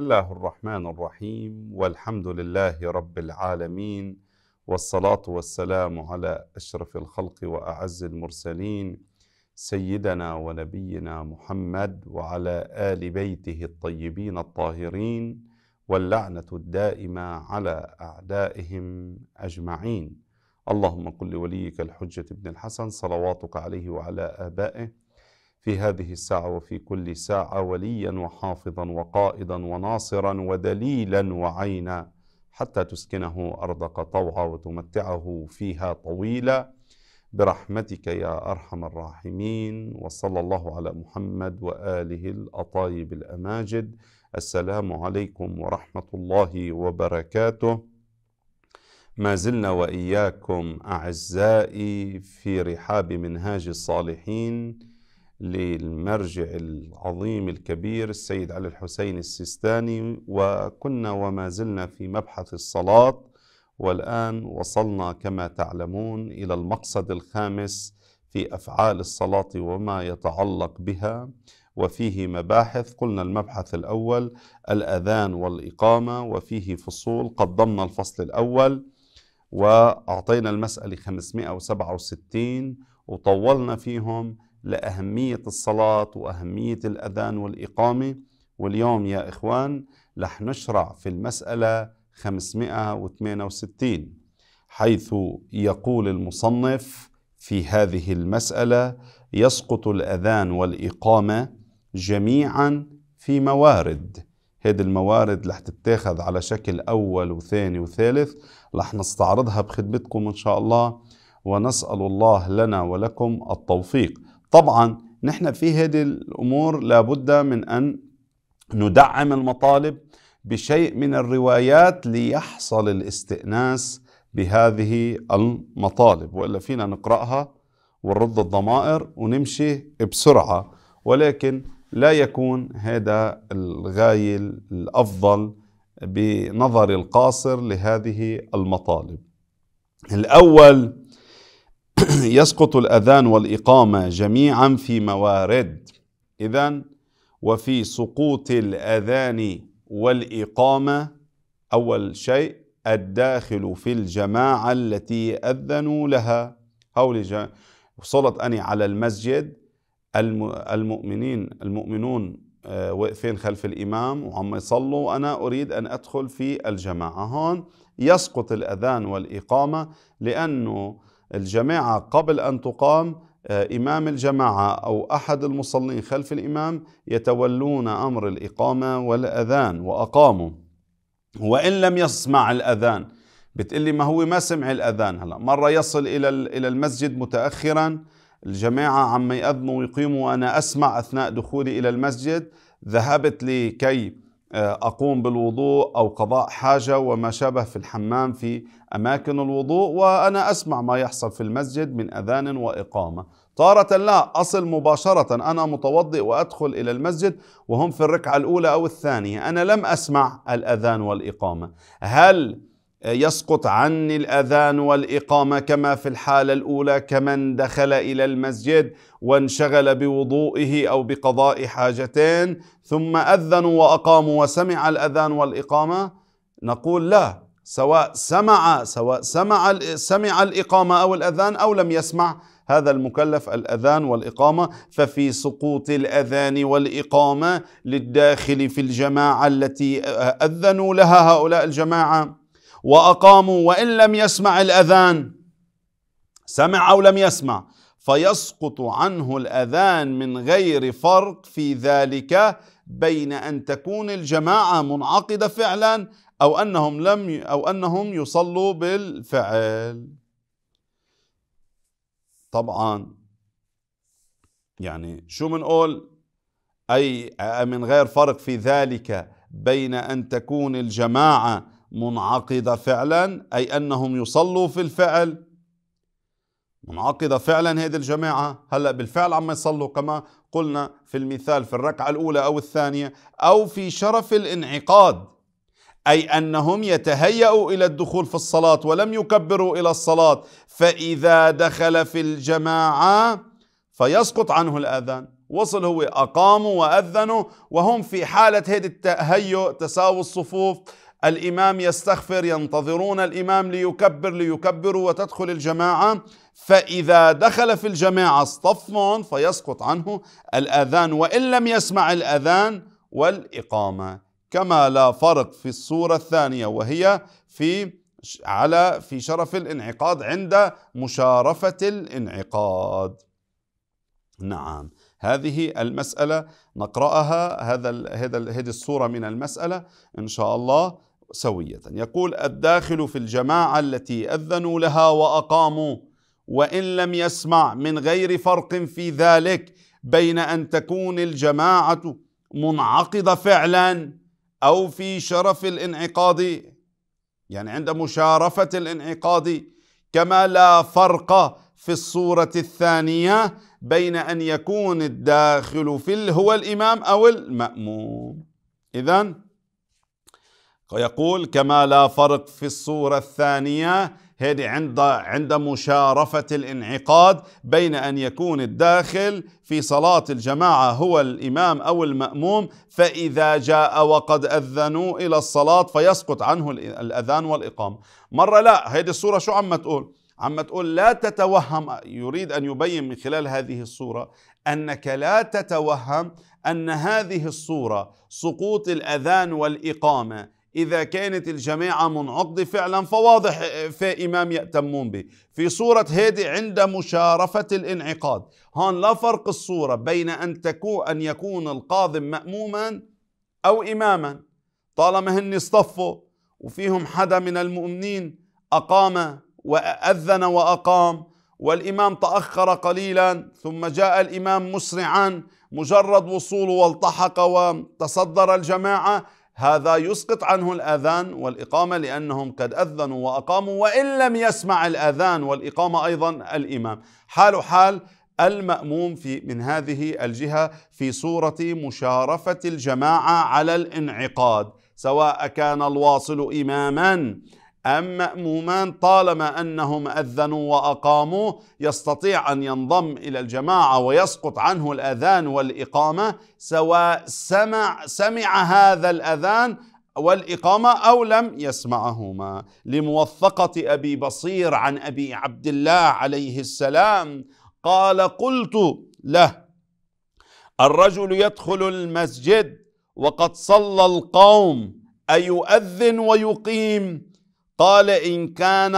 الله الرحمن الرحيم والحمد لله رب العالمين والصلاه والسلام على اشرف الخلق واعز المرسلين سيدنا ونبينا محمد وعلى ال بيته الطيبين الطاهرين واللعنه الدائمه على اعدائهم اجمعين اللهم قل لوليك الحجه بن الحسن صلواتك عليه وعلى ابائه في هذه الساعة وفي كل ساعة وليا وحافظا وقائدا وناصرا ودليلا وعينا حتى تسكنه أرضك طوعا وتمتعه فيها طويلا برحمتك يا أرحم الراحمين وصلى الله على محمد وآله الأطايب الأماجد السلام عليكم ورحمة الله وبركاته ما زلنا وإياكم أعزائي في رحاب منهاج الصالحين للمرجع العظيم الكبير السيد علي الحسين السيستاني وكنا وما زلنا في مبحث الصلاة والآن وصلنا كما تعلمون إلى المقصد الخامس في أفعال الصلاة وما يتعلق بها وفيه مباحث قلنا المبحث الأول الأذان والإقامة وفيه فصول قدمنا الفصل الأول وأعطينا المسألة 567 وطولنا فيهم لأهمية الصلاة وأهمية الأذان والإقامة واليوم يا إخوان رح نشرع في المسألة 568 حيث يقول المصنف في هذه المسألة يسقط الأذان والإقامة جميعا في موارد هيدي الموارد رح تتاخذ على شكل أول وثاني وثالث رح نستعرضها بخدمتكم إن شاء الله ونسأل الله لنا ولكم التوفيق طبعا نحن في هذه الأمور لابد من أن ندعم المطالب بشيء من الروايات ليحصل الاستئناس بهذه المطالب وإلا فينا نقرأها ونرد الضمائر ونمشي بسرعة ولكن لا يكون هذا الغاية الأفضل بنظر القاصر لهذه المطالب الأول يسقط الأذان والإقامة جميعا في موارد إذا وفي سقوط الأذان والإقامة أول شيء الداخل في الجماعة التي أذنوا لها هؤلاء وصلت أني على المسجد المؤمنين المؤمنون آه، واقفين خلف الإمام وعم يصلوا وأنا أريد أن أدخل في الجماعة هون يسقط الأذان والإقامة لأنه الجماعة قبل أن تقام آه، إمام الجماعة أو أحد المصلين خلف الإمام يتولون أمر الإقامة والأذان وأقاموا وإن لم يسمع الأذان بتقلي ما هو ما سمع الأذان هلا مرة يصل إلى إلى المسجد متأخرا الجماعة عم يأذنوا ويقيموا وأنا أسمع أثناء دخولي إلى المسجد ذهبت لكي آه، أقوم بالوضوء أو قضاء حاجة وما شابه في الحمام في أماكن الوضوء وأنا أسمع ما يحصل في المسجد من أذان وإقامة تارة لا أصل مباشرة أنا متوضئ وأدخل إلى المسجد وهم في الركعة الأولى أو الثانية أنا لم أسمع الأذان والإقامة هل يسقط عني الاذان والاقامه كما في الحاله الاولى كمن دخل الى المسجد وانشغل بوضوئه او بقضاء حاجتين ثم اذنوا واقاموا وسمع الاذان والاقامه نقول لا سواء سمع سواء سمع سمع الاقامه او الاذان او لم يسمع هذا المكلف الاذان والاقامه ففي سقوط الاذان والاقامه للداخل في الجماعه التي اذنوا لها هؤلاء الجماعه واقاموا وان لم يسمع الاذان سمع او لم يسمع فيسقط عنه الاذان من غير فرق في ذلك بين ان تكون الجماعه منعقده فعلا او انهم لم او انهم يصلوا بالفعل طبعا يعني شو بنقول اي من غير فرق في ذلك بين ان تكون الجماعه منعقدة فعلا أي أنهم يصلوا في الفعل منعقدة فعلا هذه الجماعة هلأ بالفعل عم يصلوا كما قلنا في المثال في الركعة الأولى أو الثانية أو في شرف الانعقاد أي أنهم يتهيأوا إلى الدخول في الصلاة ولم يكبروا إلى الصلاة فإذا دخل في الجماعة فيسقط عنه الأذان وصل هو أقاموا وأذنوا وهم في حالة هذه التهيؤ تساوي الصفوف الامام يستغفر ينتظرون الامام ليكبر ليكبروا وتدخل الجماعه فاذا دخل في الجماعه اصطفهم فيسقط عنه الاذان وان لم يسمع الاذان والاقامه كما لا فرق في الصوره الثانيه وهي في على في شرف الانعقاد عند مشارفه الانعقاد نعم هذه المسألة نقرأها هذا هذا هذه الصورة من المسألة إن شاء الله سوية يقول الداخل في الجماعة التي أذنوا لها وأقاموا وإن لم يسمع من غير فرق في ذلك بين أن تكون الجماعة منعقدة فعلا أو في شرف الانعقاد يعني عند مشارفة الانعقاد كما لا فرق في الصورة الثانية بين أن يكون الداخل في هو الإمام أو المأموم إذا يقول كما لا فرق في الصورة الثانية هذه عند عند مشارفة الانعقاد بين أن يكون الداخل في صلاة الجماعة هو الإمام أو المأموم فإذا جاء وقد أذنوا إلى الصلاة فيسقط عنه الأذان والإقامة مرة لا هذه الصورة شو عم تقول عم تقول لا تتوهم يريد أن يبين من خلال هذه الصورة أنك لا تتوهم أن هذه الصورة سقوط الأذان والإقامة إذا كانت الجماعة منعقدة فعلا فواضح في إمام يأتمون به في صورة هادئ عند مشارفة الانعقاد هون لا فرق الصورة بين أن تكون أن يكون القاضي مأموما أو إماما طالما هن اصطفوا وفيهم حدا من المؤمنين أقام وأذن وأقام والإمام تأخر قليلا ثم جاء الإمام مسرعا مجرد وصوله والتحق وتصدر الجماعة هذا يسقط عنه الاذان والاقامه لانهم قد اذنوا واقاموا وان لم يسمع الاذان والاقامه ايضا الامام حال حال الماموم في من هذه الجهه في صوره مشارفه الجماعه على الانعقاد سواء كان الواصل اماما أم مأمومان طالما أنهم أذنوا وأقاموا يستطيع أن ينضم إلى الجماعة ويسقط عنه الأذان والإقامة سواء سمع, سمع هذا الأذان والإقامة أو لم يسمعهما لموثقة أبي بصير عن أبي عبد الله عليه السلام قال قلت له الرجل يدخل المسجد وقد صلى القوم أيؤذن ويقيم قال إن كان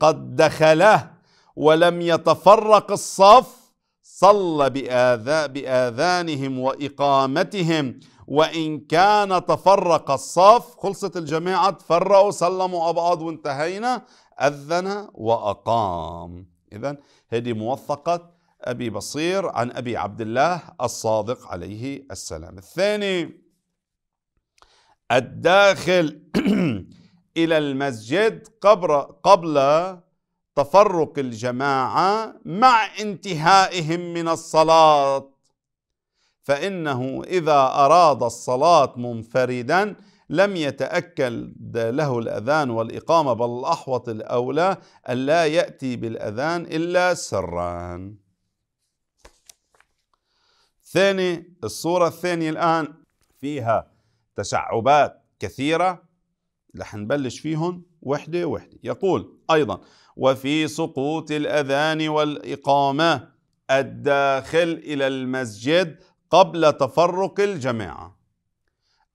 قد دخله ولم يتفرق الصف صلى بآذا بآذانهم وإقامتهم وإن كان تفرق الصف خلصت الجماعة تفرقوا سلموا أبعض وانتهينا أذن وأقام إذا هذه موثقة أبي بصير عن أبي عبد الله الصادق عليه السلام الثاني الداخل إلى المسجد قبل قبل تفرق الجماعة مع انتهائهم من الصلاة فإنه إذا أراد الصلاة منفردا لم يتأكد له الأذان والإقامة بل الأحوط الأولى ألا يأتي بالأذان إلا سرا ثاني الصورة الثانية الآن فيها تشعبات كثيرة رح نبلش فيهم وحدة وحدة يقول أيضا وفي سقوط الأذان والإقامة الداخل إلى المسجد قبل تفرق الجماعة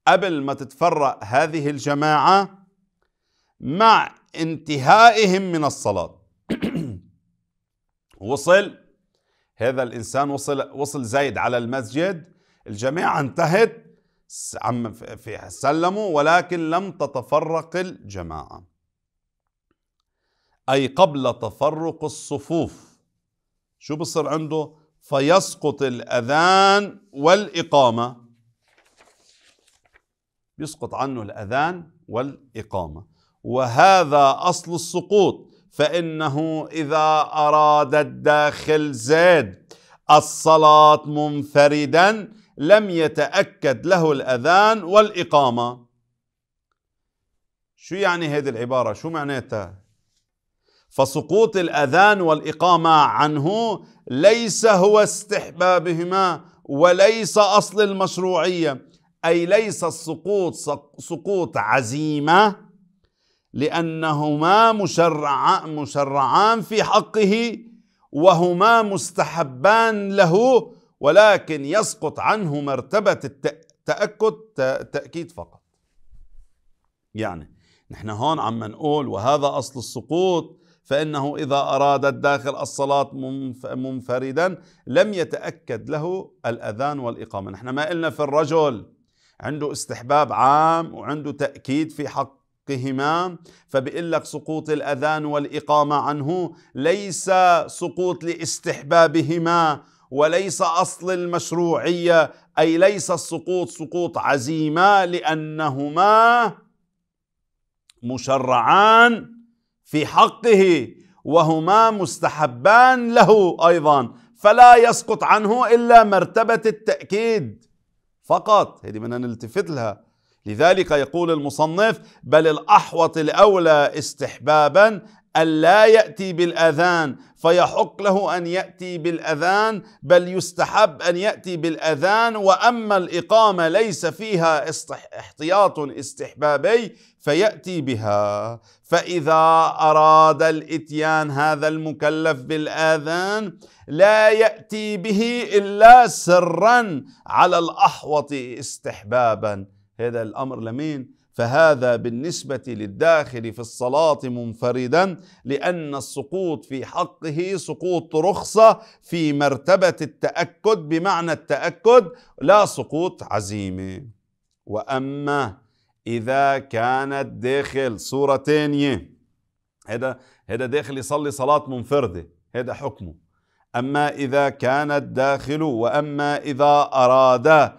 قبل ما تتفرق هذه الجماعة مع انتهائهم من الصلاة وصل هذا الإنسان وصل, وصل زايد على المسجد الجماعة انتهت عم في سلموا ولكن لم تتفرق الجماعة أي قبل تفرق الصفوف شو بصير عنده فيسقط الأذان والإقامة بيسقط عنه الأذان والإقامة وهذا أصل السقوط فإنه إذا أراد الداخل زيد الصلاة منفردا لم يتأكد له الأذان والإقامة شو يعني هذه العبارة شو معناتها فسقوط الأذان والإقامة عنه ليس هو استحبابهما وليس أصل المشروعية أي ليس السقوط سقوط عزيمة لأنهما مشرع مشرعان في حقه وهما مستحبان له ولكن يسقط عنه مرتبة التأكد تأكيد فقط يعني نحن هون عم نقول وهذا أصل السقوط فإنه إذا أراد الداخل الصلاة منفردا لم يتأكد له الأذان والإقامة نحن ما قلنا في الرجل عنده استحباب عام وعنده تأكيد في حقهما فبقول لك سقوط الأذان والإقامة عنه ليس سقوط لاستحبابهما وليس اصل المشروعيه اي ليس السقوط سقوط عزيمه لانهما مشرعان في حقه وهما مستحبان له ايضا فلا يسقط عنه الا مرتبه التاكيد فقط هذه بدنا نلتفت لها لذلك يقول المصنف بل الاحوط الاولى استحبابا ألا يأتي بالأذان فيحق له أن يأتي بالأذان بل يستحب أن يأتي بالأذان وأما الإقامة ليس فيها احتياط استحبابي فيأتي بها فإذا أراد الإتيان هذا المكلف بالآذان لا يأتي به إلا سرا على الأحوط استحبابا هذا الأمر لمين؟ فهذا بالنسبة للداخل في الصلاة منفردا لأن السقوط في حقه سقوط رخصة في مرتبة التأكد بمعنى التأكد لا سقوط عزيمة وأما إذا كان الداخل صورة تانية هذا هذا داخل يصلي صلاة منفردة هذا حكمه أما إذا كان الداخل وأما إذا أراد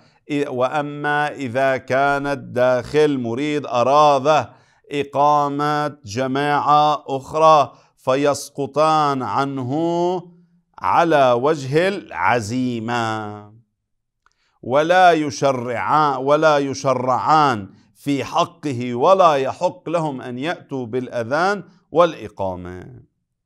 واما اذا كان الداخل مريد اراده اقامه جماعه اخرى فيسقطان عنه على وجه العزيمه ولا يشرعان ولا يشرعان في حقه ولا يحق لهم ان ياتوا بالاذان والاقامه.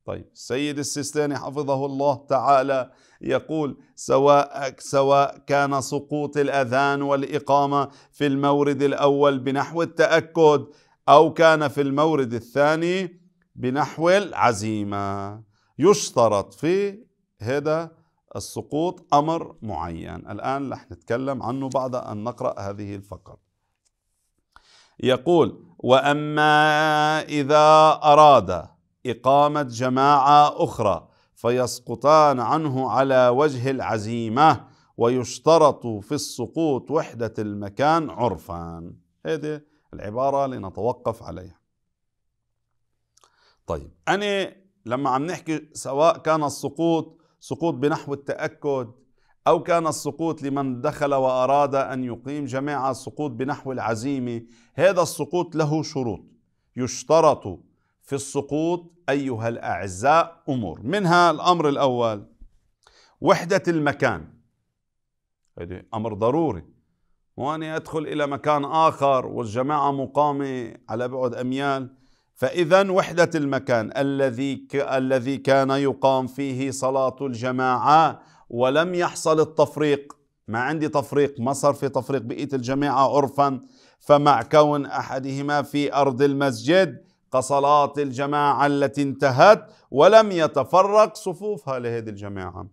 طيب السيد السيستاني حفظه الله تعالى يقول سواء سواء كان سقوط الاذان والاقامه في المورد الاول بنحو التاكد او كان في المورد الثاني بنحو العزيمه يشترط في هذا السقوط امر معين الان رح نتكلم عنه بعد ان نقرا هذه الفقره يقول واما اذا اراد اقامه جماعه اخرى فيسقطان عنه على وجه العزيمه ويشترط في السقوط وحده المكان عرفا هذه العباره لنتوقف عليها طيب انا لما عم نحكي سواء كان السقوط سقوط بنحو التاكد أو كان السقوط لمن دخل وأراد أن يقيم جماعة سقوط بنحو العزيمة هذا السقوط له شروط يشترط في السقوط أيها الأعزاء أمور منها الأمر الأول وحدة المكان هذا أمر ضروري وأني أدخل إلى مكان آخر والجماعة مقامة على بعد أميال فإذا وحدة المكان الذي الذي كان يقام فيه صلاة الجماعة ولم يحصل التفريق ما عندي تفريق ما صار في تفريق بقية الجماعة عرفا فمع كون أحدهما في أرض المسجد كصلاة الجماعة التي انتهت ولم يتفرق صفوفها لهذه الجماعة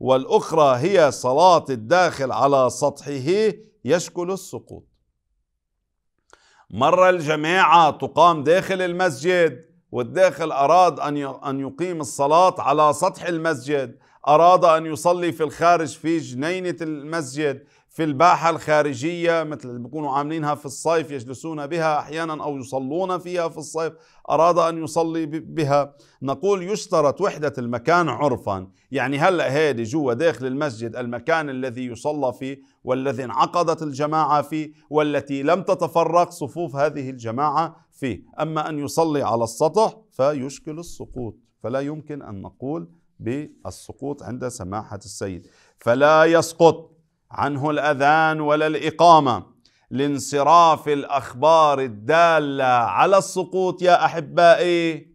والأخرى هي صلاة الداخل على سطحه يشكل السقوط مرة الجماعة تقام داخل المسجد والداخل أراد أن يقيم الصلاة على سطح المسجد أراد أن يصلي في الخارج في جنينة المسجد في الباحة الخارجية مثل اللي بيكونوا عاملينها في الصيف يجلسون بها أحيانا أو يصلون فيها في الصيف أراد أن يصلي بها نقول يشترط وحدة المكان عرفا يعني هلأ هيدي جوا داخل المسجد المكان الذي يصلى فيه والذي انعقدت الجماعة فيه والتي لم تتفرق صفوف هذه الجماعة فيه أما أن يصلي على السطح فيشكل السقوط فلا يمكن أن نقول بالسقوط عند سماحة السيد فلا يسقط عنه الاذان ولا الاقامه لانصراف الاخبار الداله على السقوط يا احبائي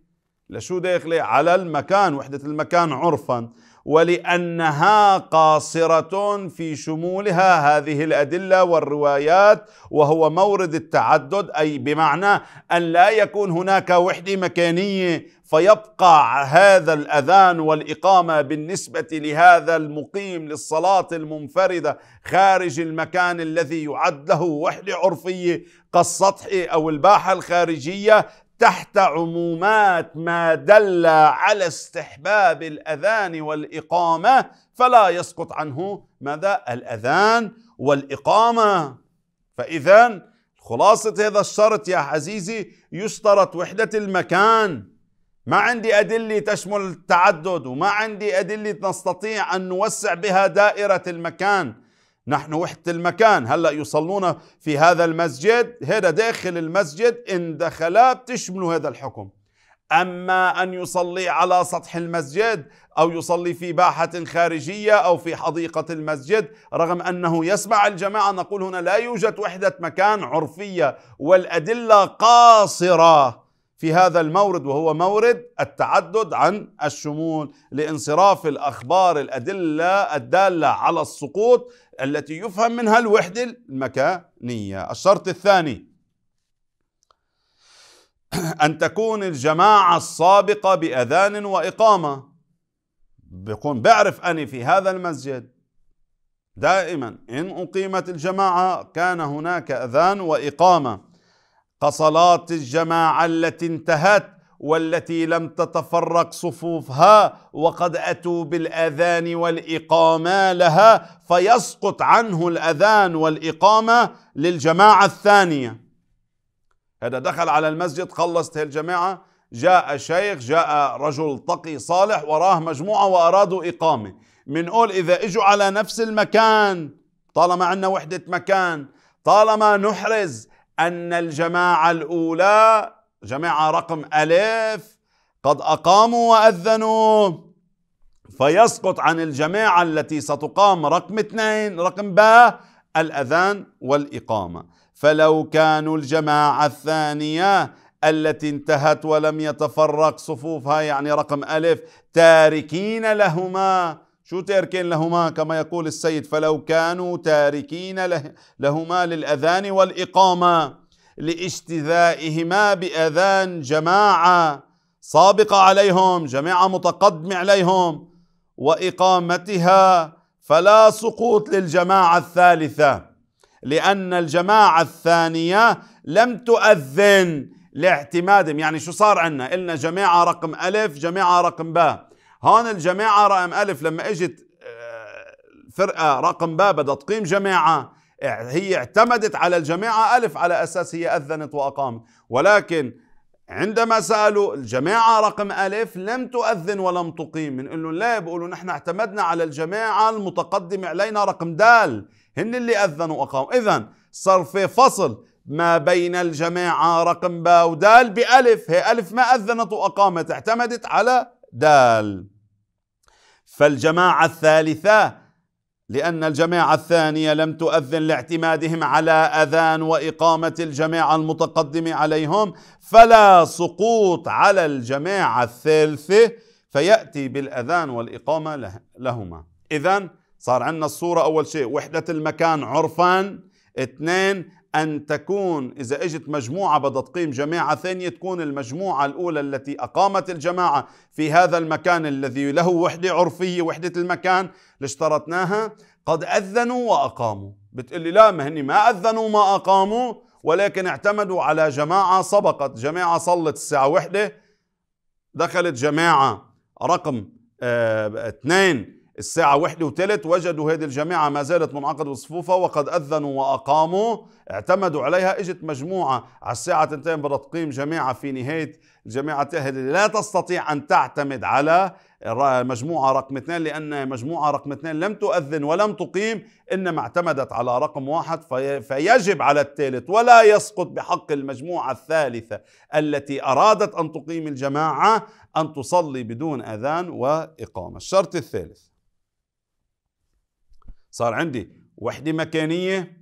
لشو داخله على المكان وحده المكان عرفا ولانها قاصره في شمولها هذه الادله والروايات وهو مورد التعدد اي بمعنى ان لا يكون هناك وحده مكانيه فيبقى هذا الاذان والاقامه بالنسبه لهذا المقيم للصلاه المنفرده خارج المكان الذي يعد له وحده عرفيه كالسطح او الباحه الخارجيه تحت عمومات ما دل على استحباب الاذان والاقامه فلا يسقط عنه ماذا الاذان والاقامه فاذا خلاصه هذا الشرط يا عزيزي يشترط وحده المكان ما عندي أدلة تشمل التعدد وما عندي أدلة نستطيع أن نوسع بها دائرة المكان نحن وحدة المكان هلأ يصلون في هذا المسجد هذا داخل المسجد إن دخلا بتشملوا هذا الحكم أما أن يصلي على سطح المسجد أو يصلي في باحة خارجية أو في حديقة المسجد رغم أنه يسمع الجماعة نقول هنا لا يوجد وحدة مكان عرفية والأدلة قاصرة في هذا المورد وهو مورد التعدد عن الشمول لانصراف الأخبار الأدلة الدالة على السقوط التي يفهم منها الوحدة المكانية الشرط الثاني أن تكون الجماعة السابقة بأذان وإقامة بكون بعرف أني في هذا المسجد دائما إن أقيمت الجماعة كان هناك أذان وإقامة كصلاة الجماعة التي انتهت والتي لم تتفرق صفوفها وقد اتوا بالاذان والاقامه لها فيسقط عنه الاذان والاقامه للجماعه الثانيه هذا دخل على المسجد خلصت الجماعه جاء شيخ جاء رجل تقي صالح وراه مجموعه وارادوا اقامه منقول اذا اجوا على نفس المكان طالما عندنا وحده مكان طالما نحرز ان الجماعه الاولى جماعة رقم ألف قد أقاموا وأذنوا فيسقط عن الجماعة التي ستقام رقم اثنين رقم باء الأذان والإقامة فلو كانوا الجماعة الثانية التي انتهت ولم يتفرق صفوفها يعني رقم ألف تاركين لهما شو تاركين لهما كما يقول السيد فلو كانوا تاركين لهما للأذان والإقامة لاجتذائهما بأذان جماعة سابقة عليهم جماعة متقدمة عليهم وإقامتها فلا سقوط للجماعة الثالثة لأن الجماعة الثانية لم تؤذن لاعتمادهم يعني شو صار عندنا قلنا جماعة رقم ألف جماعة رقم باء هون الجماعة رقم ألف لما إجت آه، فرقة رقم باء بدها تقيم جماعة هي اعتمدت على الجماعة ألف على أساس هي أذنت وأقامت ولكن عندما سألوا الجماعة رقم ألف لم تؤذن ولم تقيم بنقول لهم لا بقولوا نحن اعتمدنا على الجماعة المتقدم علينا رقم دال هن اللي أذنوا وأقاموا إذا صار في فصل ما بين الجماعة رقم با ودال بألف هي ألف ما أذنت وأقامت اعتمدت على دال فالجماعة الثالثة لأن الجماعة الثانية لم تؤذن لاعتمادهم على أذان وإقامة الجماعة المتقدم عليهم فلا سقوط على الجماعة الثالثة فيأتي بالأذان والإقامة لهما إذا صار عندنا الصورة أول شيء وحدة المكان عرفا اثنين أن تكون إذا إجت مجموعة بدها تقيم جماعة ثانية تكون المجموعة الأولى التي أقامت الجماعة في هذا المكان الذي له وحدة عرفية وحدة المكان اللي اشترطناها قد أذنوا وأقاموا بتقلي لا ما هني ما أذنوا ما أقاموا ولكن اعتمدوا على جماعة سبقت جماعة صلت الساعة وحدة دخلت جماعة رقم اه اثنين الساعة واحدة وثلث وجدوا هذه الجماعة ما زالت منعقدة بصفوفها وقد أذنوا وأقاموا اعتمدوا عليها اجت مجموعة على الساعة تنتين بدها تقيم جماعة في نهاية الجماعة هذه لا تستطيع أن تعتمد على مجموعة رقم اثنين لأن مجموعة رقم اثنين لم تؤذن ولم تقيم إنما اعتمدت على رقم واحد في فيجب على الثالث ولا يسقط بحق المجموعة الثالثة التي أرادت أن تقيم الجماعة أن تصلي بدون أذان وإقامة الشرط الثالث صار عندي وحدة مكانية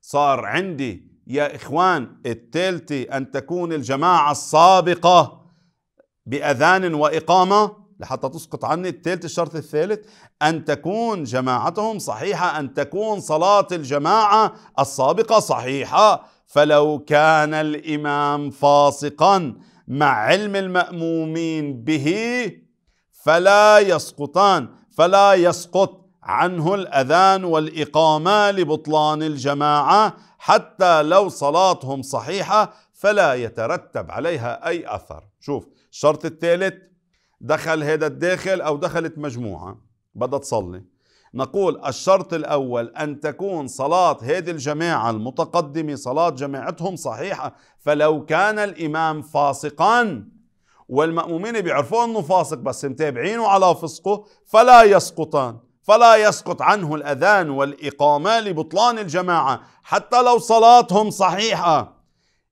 صار عندي يا إخوان التالتة أن تكون الجماعة السابقة بأذان وإقامة لحتى تسقط عني التالت الشرط الثالث أن تكون جماعتهم صحيحة أن تكون صلاة الجماعة السابقة صحيحة فلو كان الإمام فاسقا مع علم المأمومين به فلا يسقطان فلا يسقط عنه الاذان والاقامه لبطلان الجماعه حتى لو صلاتهم صحيحه فلا يترتب عليها اي اثر شوف الشرط الثالث دخل هذا الداخل او دخلت مجموعه بدها تصلي نقول الشرط الاول ان تكون صلاه هذه الجماعه المتقدمه صلاه جماعتهم صحيحه فلو كان الامام فاسقا والمأمومين بيعرفوا انه فاسق بس متابعينه على فسقه فلا يسقطان فلا يسقط عنه الأذان والإقامة لبطلان الجماعة حتى لو صلاتهم صحيحة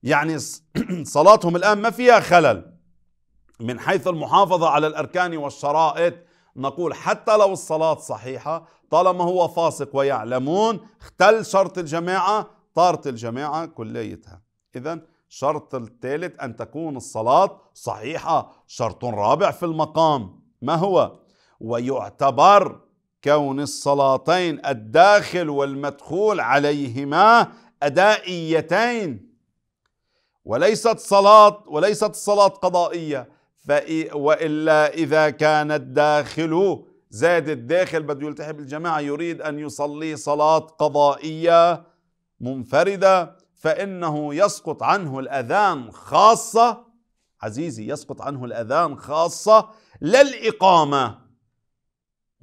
يعني صلاتهم الآن ما فيها خلل من حيث المحافظة على الأركان والشرائط نقول حتى لو الصلاة صحيحة طالما هو فاسق ويعلمون اختل شرط الجماعة طارت الجماعة كليتها إذا شرط الثالث أن تكون الصلاة صحيحة شرط رابع في المقام ما هو ويعتبر كون الصلاتين الداخل والمدخول عليهما أدائيتين وليست صلاة وليست الصلاة قضائية وإلا إذا كان الداخل زاد الداخل بده يلتحق بالجماعة يريد أن يصلي صلاة قضائية منفردة فإنه يسقط عنه الأذان خاصة عزيزي يسقط عنه الأذان خاصة للإقامة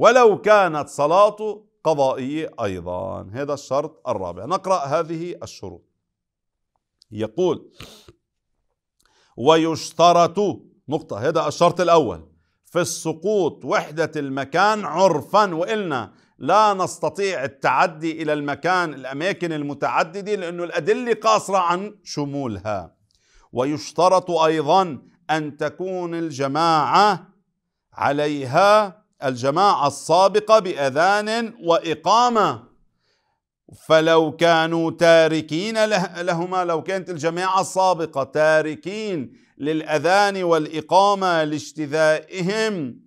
ولو كانت صلاته قضائية أيضا هذا الشرط الرابع نقرأ هذه الشروط يقول ويشترط نقطة هذا الشرط الأول في السقوط وحدة المكان عرفا وإلنا لا نستطيع التعدي إلى المكان الأماكن المتعددة لأنه الأدلة قاصرة عن شمولها ويشترط أيضا أن تكون الجماعة عليها الجماعة السابقة بأذان وإقامة فلو كانوا تاركين لهما لو كانت الجماعة السابقة تاركين للأذان والإقامة لاجتذائهم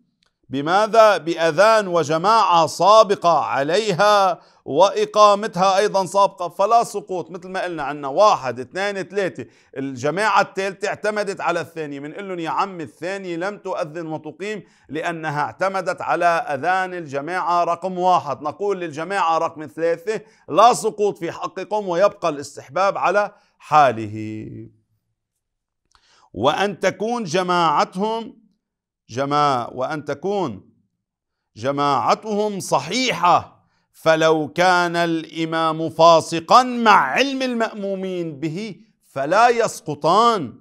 بماذا؟ بأذان وجماعة سابقة عليها وإقامتها أيضا سابقة فلا سقوط مثل ما قلنا عنا واحد اثنين ثلاثة الجماعة الثالثة اعتمدت على الثانية بنقول لهم يا عم الثانية لم تؤذن وتقيم لأنها اعتمدت على أذان الجماعة رقم واحد نقول للجماعة رقم ثلاثة لا سقوط في حقكم ويبقى الاستحباب على حاله وأن تكون جماعتهم جماع وأن تكون جماعتهم صحيحة فلو كان الإمام فاسقا مع علم المأمومين به فلا يسقطان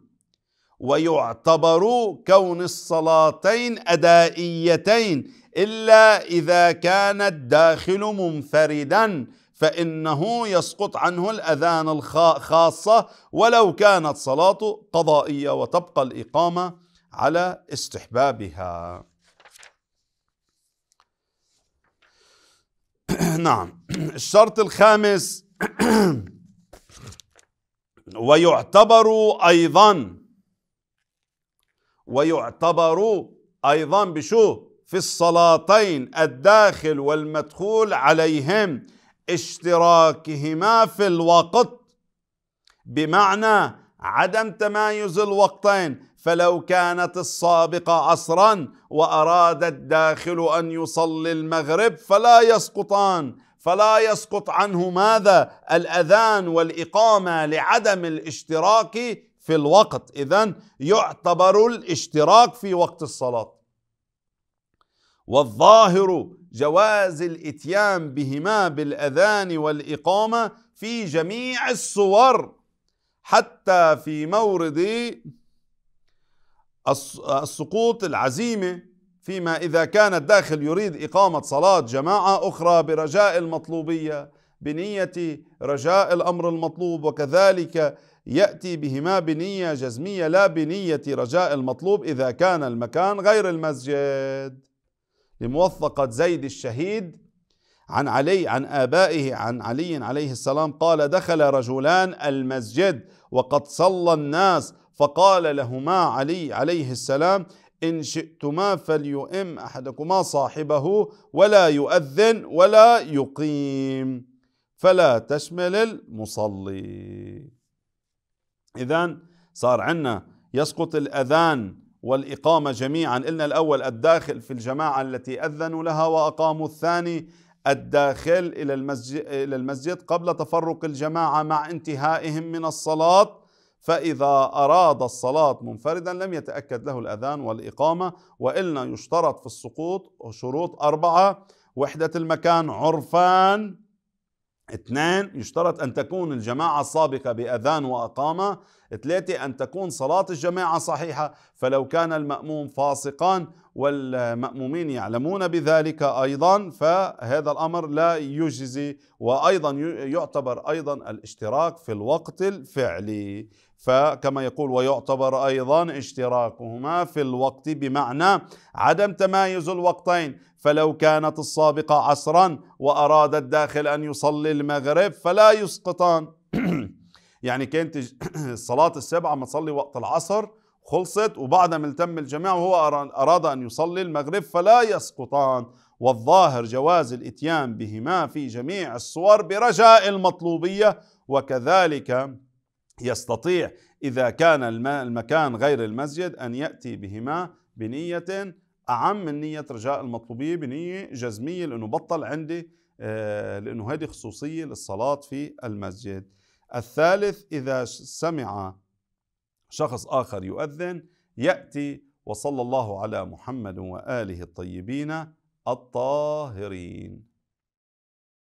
ويعتبر كون الصلاتين أدائيتين إلا إذا كان الداخل منفردا فإنه يسقط عنه الأذان الخاصة ولو كانت صلاته قضائية وتبقى الإقامة على استحبابها نعم الشرط الخامس ويعتبر ايضا ويعتبر ايضا بشو في الصلاتين الداخل والمدخول عليهم اشتراكهما في الوقت بمعنى عدم تمايز الوقتين فلو كانت السابقة عصرا وأراد الداخل أن يصلي المغرب فلا يسقطان فلا يسقط عنه ماذا الأذان والإقامة لعدم الاشتراك في الوقت إذا يعتبر الاشتراك في وقت الصلاة والظاهر جواز الاتيان بهما بالاذان والاقامه في جميع الصور حتى في مورد السقوط العزيمة فيما إذا كان الداخل يريد إقامة صلاة جماعة أخرى برجاء المطلوبية بنية رجاء الأمر المطلوب وكذلك يأتي بهما بنية جزمية لا بنية رجاء المطلوب إذا كان المكان غير المسجد لموثقة زيد الشهيد عن علي عن آبائه عن علي عليه السلام قال دخل رجلان المسجد وقد صلى الناس فقال لهما علي عليه السلام إن شئتما فليؤم أحدكما صاحبه ولا يؤذن ولا يقيم فلا تشمل المصلي إذا صار عندنا يسقط الأذان والإقامة جميعا إلنا الأول الداخل في الجماعة التي أذنوا لها وأقاموا الثاني الداخل إلى المسجد, إلى المسجد قبل تفرق الجماعة مع انتهائهم من الصلاة فإذا أراد الصلاة منفردا لم يتأكد له الأذان والإقامة وإلا يشترط في السقوط شروط أربعة وحدة المكان عرفان اثنان يشترط أن تكون الجماعة السابقة بأذان وأقامة ثلاثة أن تكون صلاة الجماعة صحيحة فلو كان المأموم فاسقا والمأمومين يعلمون بذلك أيضا فهذا الأمر لا يجزي وأيضا يعتبر أيضا الاشتراك في الوقت الفعلي فكما يقول ويعتبر ايضا اشتراكهما في الوقت بمعنى عدم تمايز الوقتين فلو كانت السابقه عصرا واراد الداخل ان يصلي المغرب فلا يسقطان يعني كانت الصلاه السبعه ما تصلي وقت العصر خلصت وبعد ما التم الجميع وهو اراد ان يصلي المغرب فلا يسقطان والظاهر جواز الاتيان بهما في جميع الصور برجاء المطلوبيه وكذلك يستطيع إذا كان المكان غير المسجد أن يأتي بهما بنية أعم من نية رجاء المطلوبية بنية جزمية لأنه بطل عندي آه، لأنه هذه خصوصية للصلاة في المسجد الثالث إذا سمع شخص آخر يؤذن يأتي وصلى الله على محمد وآله الطيبين الطاهرين